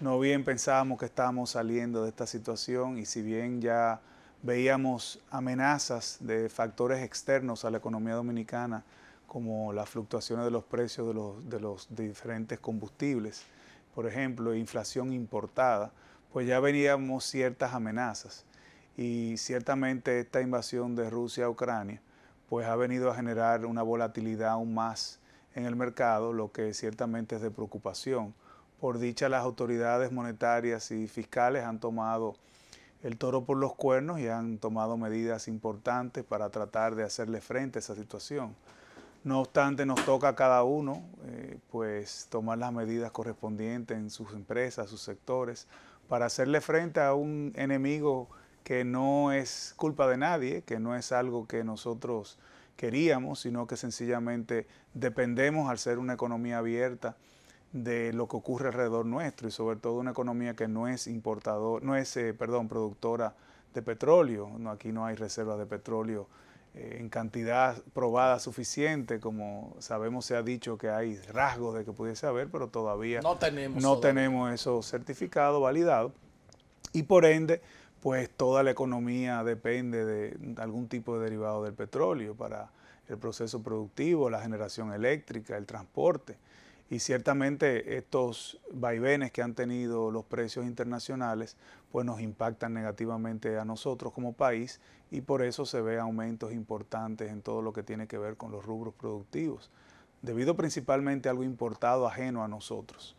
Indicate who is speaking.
Speaker 1: no bien pensábamos que estábamos saliendo de esta situación y si bien ya veíamos amenazas de factores externos a la economía dominicana, como las fluctuaciones de los precios de los, diferentes combustibles, por ejemplo, inflación importada, pues ya veníamos ciertas amenazas. Y ciertamente esta invasión de Rusia a Ucrania, pues ha venido a generar una volatilidad aún más en el mercado, lo que ciertamente es de preocupación por dicha, las autoridades monetarias y fiscales han tomado el toro por los cuernos y han tomado medidas importantes para tratar de hacerle frente a esa situación. No obstante, nos toca a cada uno eh, pues, tomar las medidas correspondientes en sus empresas, sus sectores, para hacerle frente a un enemigo que no es culpa de nadie, que no es algo que nosotros queríamos, sino que sencillamente dependemos al ser una economía abierta de lo que ocurre alrededor nuestro y sobre todo una economía que no es importador, no es, eh, perdón, productora de petróleo. No, aquí no hay reservas de petróleo eh, en cantidad probada suficiente, como sabemos se ha dicho que hay rasgos de que pudiese haber, pero todavía no tenemos, no certificado tenemos y por ende pues toda la economía depende de algún tipo de derivado del petróleo para el proceso productivo, la generación eléctrica, el transporte y ciertamente estos vaivenes que han tenido los precios internacionales pues nos impactan negativamente a nosotros como país y por eso se ve aumentos importantes en todo lo que tiene que ver con los rubros productivos, debido principalmente a algo importado ajeno a nosotros.